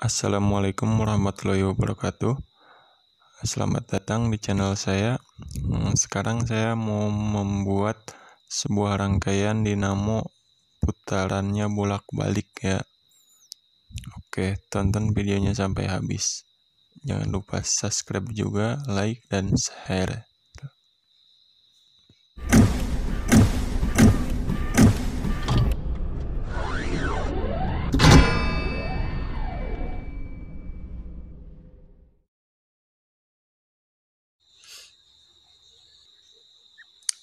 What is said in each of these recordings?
Assalamualaikum warahmatullahi wabarakatuh Selamat datang di channel saya hmm, Sekarang saya mau membuat sebuah rangkaian dinamo putarannya bolak-balik ya Oke, tonton videonya sampai habis Jangan lupa subscribe juga, like, dan share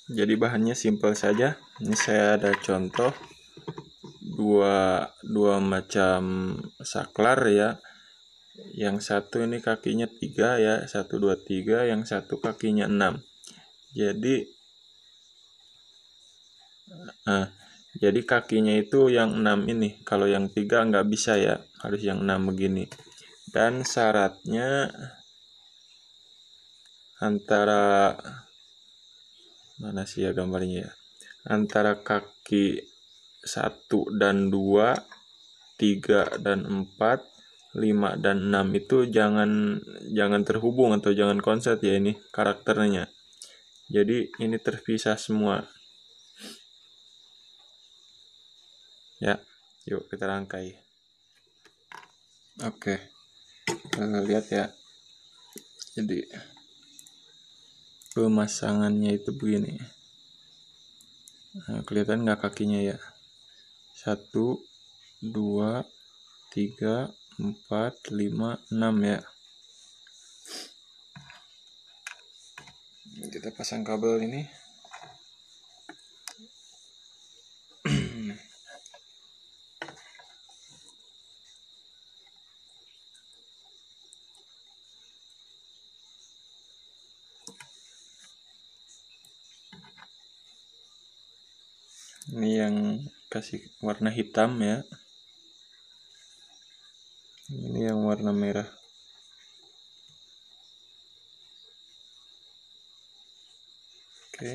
jadi bahannya simple saja ini saya ada contoh dua dua macam saklar ya yang satu ini kakinya tiga ya satu dua tiga yang satu kakinya enam jadi eh, jadi kakinya itu yang enam ini kalau yang tiga nggak bisa ya harus yang enam begini dan syaratnya antara mana sih ya gambarnya ya antara kaki 1 dan 2 3 dan 4 5 dan 6 itu jangan jangan terhubung atau jangan konset ya ini karakternya jadi ini terpisah semua ya yuk kita rangkai oke okay. Eh, lihat ya jadi pemasangannya itu begini nah, kelihatan nggak kakinya ya satu dua tiga empat lima enam ya kita pasang kabel ini ini yang kasih warna hitam ya ini yang warna merah oke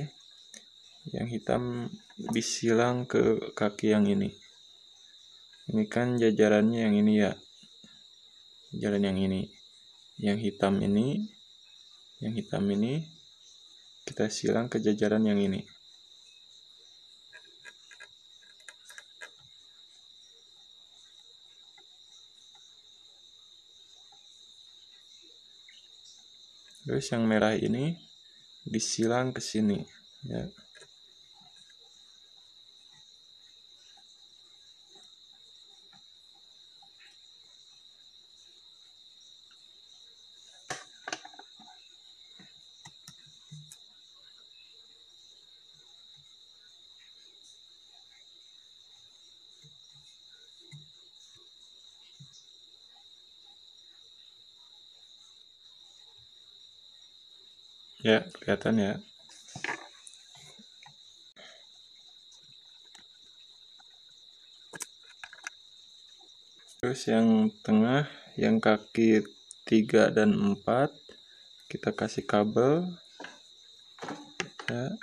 yang hitam disilang ke kaki yang ini ini kan jajarannya yang ini ya jalan yang ini yang hitam ini yang hitam ini kita silang ke jajaran yang ini terus yang merah ini disilang ke sini ya Ya, kelihatan ya. Terus yang tengah, yang kaki 3 dan 4 kita kasih kabel. Ya.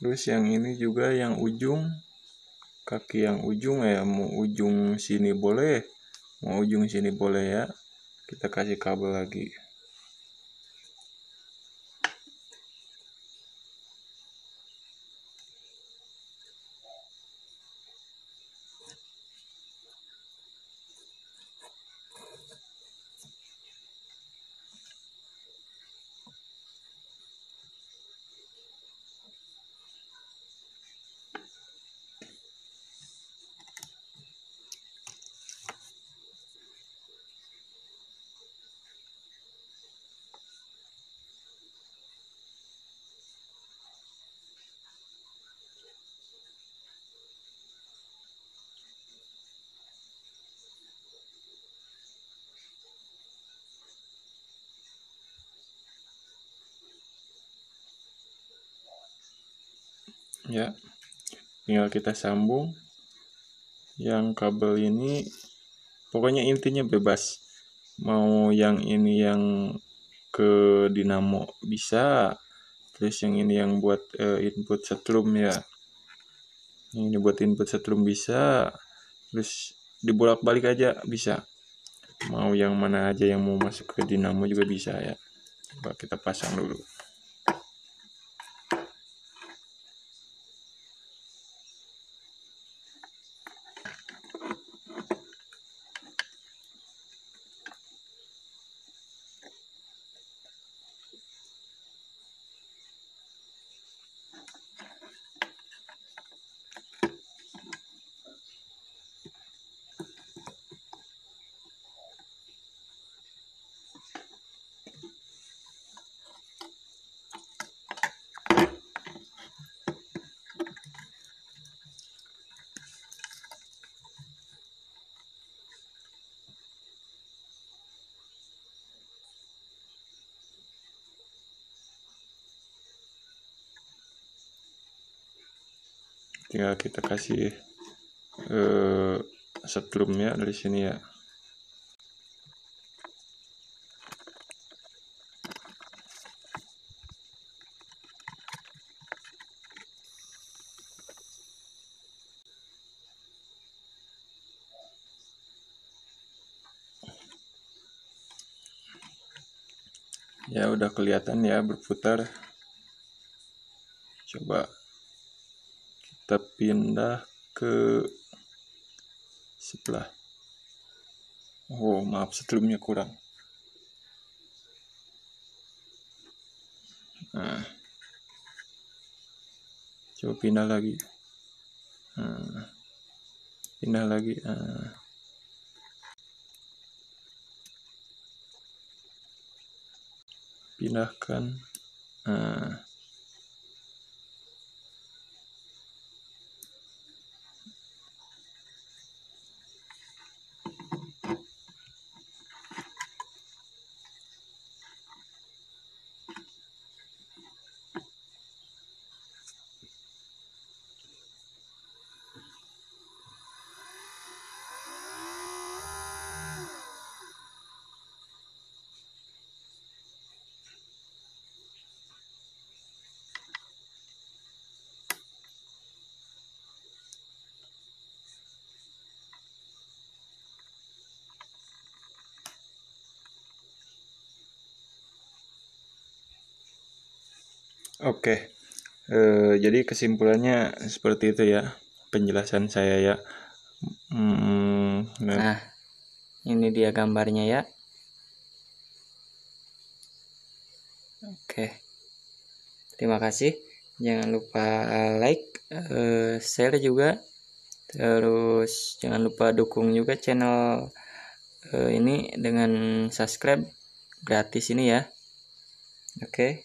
terus yang ini juga yang ujung kaki yang ujung ya mau ujung sini boleh mau ujung sini boleh ya kita kasih kabel lagi ya tinggal kita sambung yang kabel ini pokoknya intinya bebas mau yang ini yang ke dinamo bisa terus yang ini yang buat uh, input setrum ya yang ini buat input setrum bisa terus dibolak balik aja bisa mau yang mana aja yang mau masuk ke dinamo juga bisa ya coba kita pasang dulu tinggal ya, kita kasih uh, eh, sebelumnya dari sini ya ya udah kelihatan ya berputar coba kita pindah ke sebelah oh maaf sebelumnya kurang nah coba pindah lagi nah, pindah lagi nah. pindahkan nah Oke, uh, jadi kesimpulannya seperti itu ya penjelasan saya ya. Hmm, nah. nah, ini dia gambarnya ya. Oke, terima kasih. Jangan lupa eh, like, uh, share juga, terus jangan lupa dukung juga channel uh, ini dengan subscribe gratis ini ya. Oke.